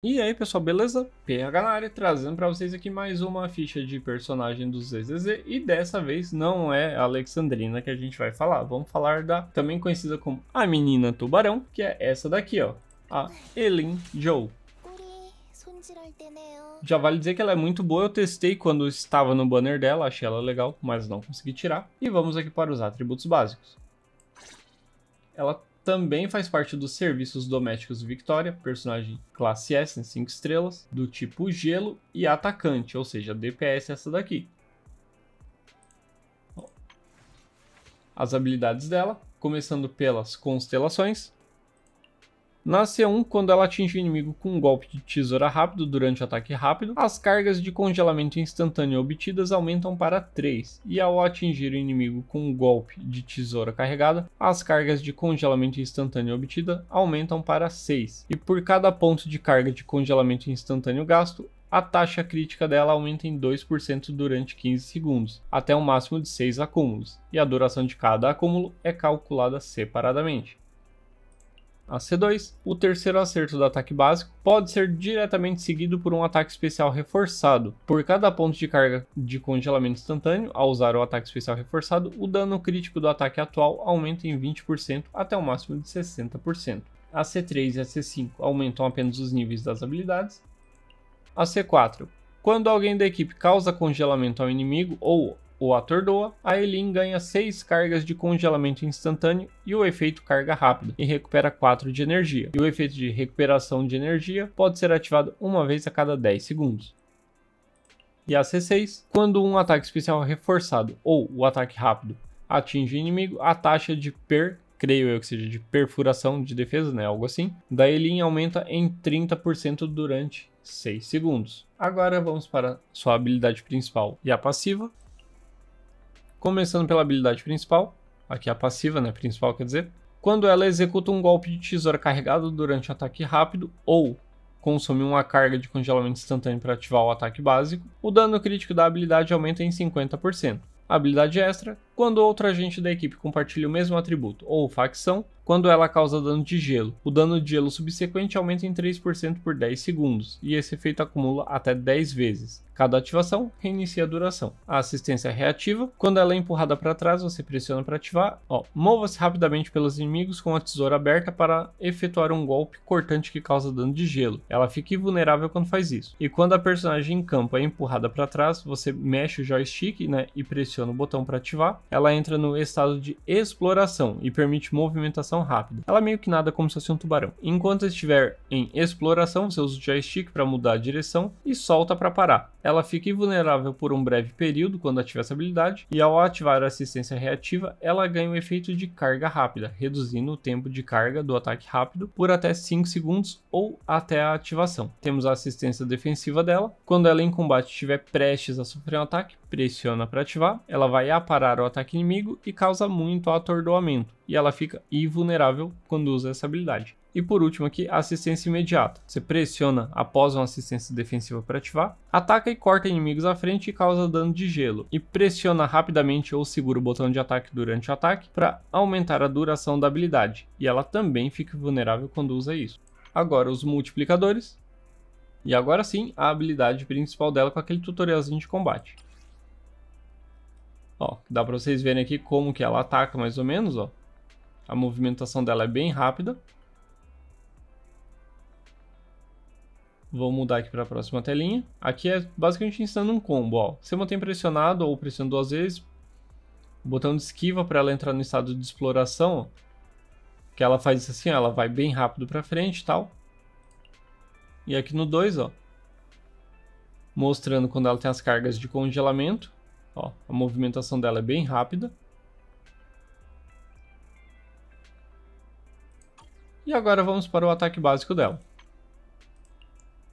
E aí pessoal, beleza? PH na área, trazendo para vocês aqui mais uma ficha de personagem do ZZZ e dessa vez não é a Alexandrina que a gente vai falar, vamos falar da também conhecida como a Menina Tubarão, que é essa daqui ó, a Elin Joe. Já vale dizer que ela é muito boa, eu testei quando estava no banner dela, achei ela legal, mas não consegui tirar. E vamos aqui para os atributos básicos. Ela também faz parte dos serviços domésticos Victoria, personagem classe S em 5 estrelas, do tipo gelo e atacante, ou seja, DPS é essa daqui. As habilidades dela, começando pelas constelações, na C1, quando ela atinge o inimigo com um golpe de tesoura rápido durante o ataque rápido, as cargas de congelamento instantâneo obtidas aumentam para 3, e ao atingir o inimigo com um golpe de tesoura carregada, as cargas de congelamento instantâneo obtida aumentam para 6, e por cada ponto de carga de congelamento instantâneo gasto, a taxa crítica dela aumenta em 2% durante 15 segundos, até um máximo de 6 acúmulos, e a duração de cada acúmulo é calculada separadamente a C2, o terceiro acerto do ataque básico pode ser diretamente seguido por um ataque especial reforçado. Por cada ponto de carga de congelamento instantâneo, ao usar o ataque especial reforçado, o dano crítico do ataque atual aumenta em 20% até o um máximo de 60%. A C3 e a C5 aumentam apenas os níveis das habilidades. A C4. Quando alguém da equipe causa congelamento ao inimigo ou o atordoa, a Elin ganha 6 cargas de congelamento instantâneo e o efeito carga rápida, e recupera 4 de energia. E o efeito de recuperação de energia pode ser ativado uma vez a cada 10 segundos. E a C6, quando um ataque especial reforçado ou o ataque rápido atinge o inimigo, a taxa de per creio eu que seja de perfuração de defesa, né, algo assim, da Elin aumenta em 30% durante 6 segundos. Agora vamos para sua habilidade principal e a passiva. Começando pela habilidade principal, aqui é a passiva, né, principal quer dizer, quando ela executa um golpe de tesoura carregado durante ataque rápido ou consome uma carga de congelamento instantâneo para ativar o ataque básico, o dano crítico da habilidade aumenta em 50%. A habilidade extra quando outro agente da equipe compartilha o mesmo atributo, ou facção, quando ela causa dano de gelo. O dano de gelo subsequente aumenta em 3% por 10 segundos, e esse efeito acumula até 10 vezes. Cada ativação reinicia a duração. A assistência é reativa, quando ela é empurrada para trás, você pressiona para ativar. Mova-se rapidamente pelos inimigos com a tesoura aberta para efetuar um golpe cortante que causa dano de gelo. Ela fica invulnerável quando faz isso. E quando a personagem em campo é empurrada para trás, você mexe o joystick né, e pressiona o botão para ativar ela entra no estado de exploração e permite movimentação rápida. Ela é meio que nada como se fosse um tubarão. Enquanto estiver em exploração, você usa o joystick para mudar a direção e solta para parar ela fica invulnerável por um breve período quando ativa essa habilidade, e ao ativar a assistência reativa, ela ganha o um efeito de carga rápida, reduzindo o tempo de carga do ataque rápido por até 5 segundos ou até a ativação. Temos a assistência defensiva dela, quando ela em combate estiver prestes a sofrer um ataque, pressiona para ativar, ela vai aparar o ataque inimigo e causa muito atordoamento, e ela fica invulnerável quando usa essa habilidade. E por último aqui, assistência imediata. Você pressiona após uma assistência defensiva para ativar, ataca e corta inimigos à frente e causa dano de gelo. E pressiona rapidamente ou segura o botão de ataque durante o ataque para aumentar a duração da habilidade. E ela também fica vulnerável quando usa isso. Agora os multiplicadores. E agora sim, a habilidade principal dela com aquele tutorialzinho de combate. Ó, dá para vocês verem aqui como que ela ataca mais ou menos, ó. A movimentação dela é bem rápida, Vou mudar aqui para a próxima telinha. Aqui é basicamente ensinando um combo, ó. Você mantém pressionado ou pressionando duas vezes, o botão de esquiva para ela entrar no estado de exploração, que ela faz isso assim, ó, ela vai bem rápido para frente e tal. E aqui no 2, ó, mostrando quando ela tem as cargas de congelamento, ó, a movimentação dela é bem rápida. E agora vamos para o ataque básico dela.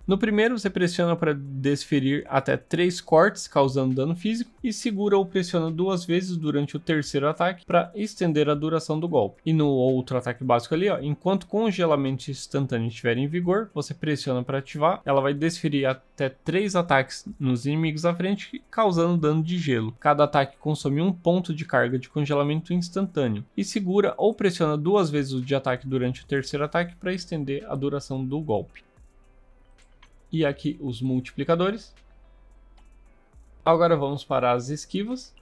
No primeiro, você pressiona para desferir até 3 cortes, causando dano físico, e segura ou pressiona duas vezes durante o terceiro ataque para estender a duração do golpe. E no outro ataque básico ali, ó, enquanto congelamento instantâneo estiver em vigor, você pressiona para ativar, ela vai desferir até 3 ataques nos inimigos à frente, causando dano de gelo. Cada ataque consome um ponto de carga de congelamento instantâneo, e segura ou pressiona duas vezes o de ataque durante o terceiro ataque para estender a duração do golpe e aqui os multiplicadores. Agora vamos para as esquivas.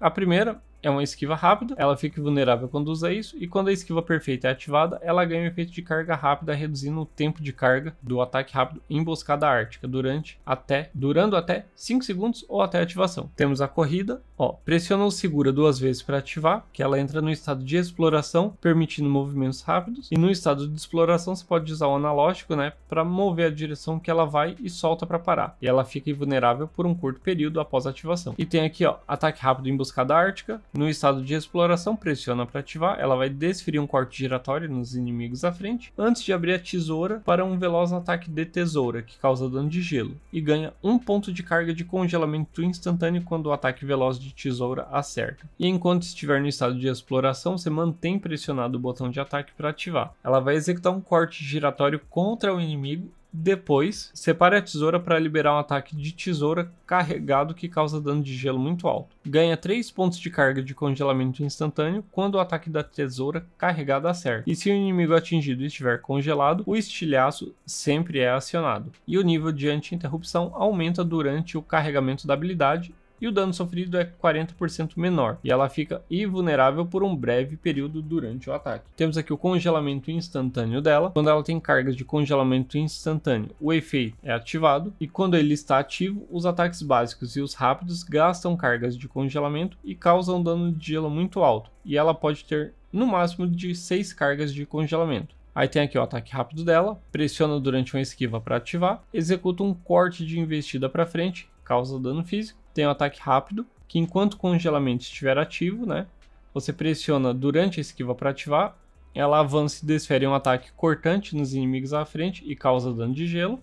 A primeira é uma esquiva rápida, ela fica vulnerável quando usa isso, e quando a esquiva perfeita é ativada, ela ganha um efeito de carga rápida, reduzindo o tempo de carga do ataque rápido emboscada ártica, durante até, durando até 5 segundos ou até ativação. Temos a corrida, ó, pressiona ou segura duas vezes para ativar, que ela entra no estado de exploração, permitindo movimentos rápidos, e no estado de exploração você pode usar o analógico, né, para mover a direção que ela vai e solta para parar, e ela fica invulnerável por um curto período após a ativação. E tem aqui, ó, ataque rápido emboscada ártica, no estado de exploração, pressiona para ativar, ela vai desferir um corte giratório nos inimigos à frente, antes de abrir a tesoura para um veloz ataque de tesoura, que causa dano de gelo, e ganha um ponto de carga de congelamento instantâneo quando o ataque veloz de tesoura acerta. E enquanto estiver no estado de exploração, você mantém pressionado o botão de ataque para ativar. Ela vai executar um corte giratório contra o inimigo depois, separe a tesoura para liberar um ataque de tesoura carregado que causa dano de gelo muito alto. Ganha 3 pontos de carga de congelamento instantâneo quando o ataque da tesoura carregada acerta. E se o inimigo atingido estiver congelado, o estilhaço sempre é acionado. E o nível de anti-interrupção aumenta durante o carregamento da habilidade e o dano sofrido é 40% menor, e ela fica invulnerável por um breve período durante o ataque. Temos aqui o congelamento instantâneo dela, quando ela tem cargas de congelamento instantâneo, o efeito é ativado, e quando ele está ativo, os ataques básicos e os rápidos gastam cargas de congelamento e causam dano de gelo muito alto, e ela pode ter no máximo de 6 cargas de congelamento. Aí tem aqui o ataque rápido dela, pressiona durante uma esquiva para ativar, executa um corte de investida para frente, causa dano físico, tem um ataque rápido, que enquanto o congelamento estiver ativo, né, você pressiona durante a esquiva para ativar, ela avança e desfere um ataque cortante nos inimigos à frente e causa dano de gelo,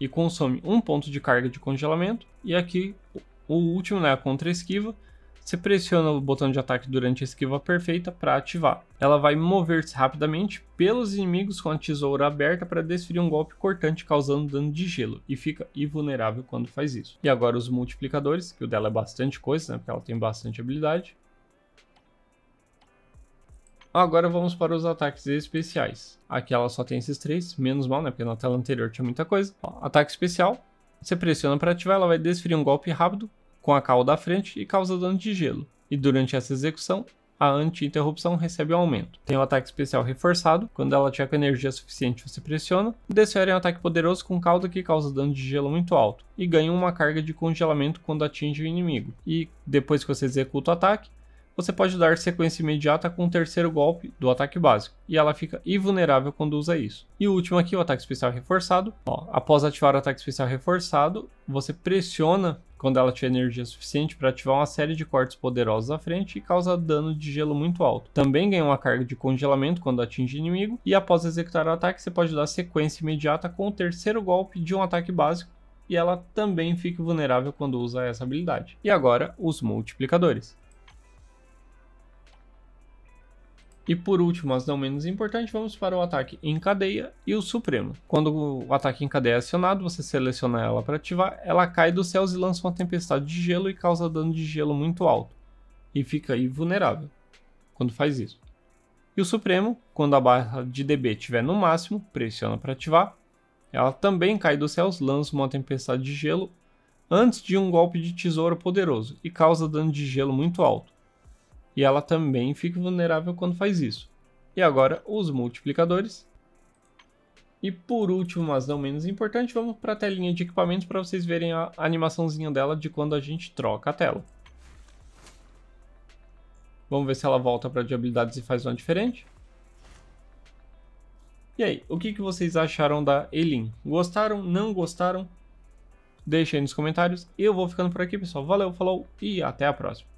e consome um ponto de carga de congelamento, e aqui o último, né, a contra-esquiva, você pressiona o botão de ataque durante a esquiva perfeita para ativar. Ela vai mover-se rapidamente pelos inimigos com a tesoura aberta para desferir um golpe cortante causando dano de gelo e fica invulnerável quando faz isso. E agora os multiplicadores, que o dela é bastante coisa, né, porque ela tem bastante habilidade. Agora vamos para os ataques especiais. Aqui ela só tem esses três, menos mal, né? Porque na tela anterior tinha muita coisa. Ó, ataque especial. Você pressiona para ativar, ela vai desferir um golpe rápido com a cauda à frente e causa dano de gelo, e durante essa execução, a anti-interrupção recebe um aumento. Tem o um ataque especial reforçado, quando ela tiver com energia suficiente você pressiona, desfere um ataque poderoso com cauda que causa dano de gelo muito alto, e ganha uma carga de congelamento quando atinge o inimigo. E depois que você executa o ataque, você pode dar sequência imediata com o terceiro golpe do ataque básico, e ela fica invulnerável quando usa isso. E o último aqui, o ataque especial reforçado. Ó, após ativar o ataque especial reforçado, você pressiona quando ela tiver energia suficiente para ativar uma série de cortes poderosos à frente e causa dano de gelo muito alto. Também ganha uma carga de congelamento quando atinge inimigo, e após executar o ataque, você pode dar sequência imediata com o terceiro golpe de um ataque básico, e ela também fica vulnerável quando usa essa habilidade. E agora, os multiplicadores. E por último, mas não menos importante, vamos para o ataque em cadeia e o Supremo. Quando o ataque em cadeia é acionado, você seleciona ela para ativar, ela cai dos céus e lança uma tempestade de gelo e causa dano de gelo muito alto. E fica aí vulnerável quando faz isso. E o Supremo, quando a barra de DB estiver no máximo, pressiona para ativar. Ela também cai dos céus, lança uma tempestade de gelo antes de um golpe de tesouro poderoso e causa dano de gelo muito alto e ela também fica vulnerável quando faz isso. E agora os multiplicadores. E por último, mas não menos importante, vamos para a telinha de equipamentos para vocês verem a animaçãozinha dela de quando a gente troca a tela. Vamos ver se ela volta para de habilidades e faz uma diferente. E aí, o que, que vocês acharam da Elin? Gostaram? Não gostaram? Deixem aí nos comentários. Eu vou ficando por aqui, pessoal. Valeu, falou e até a próxima.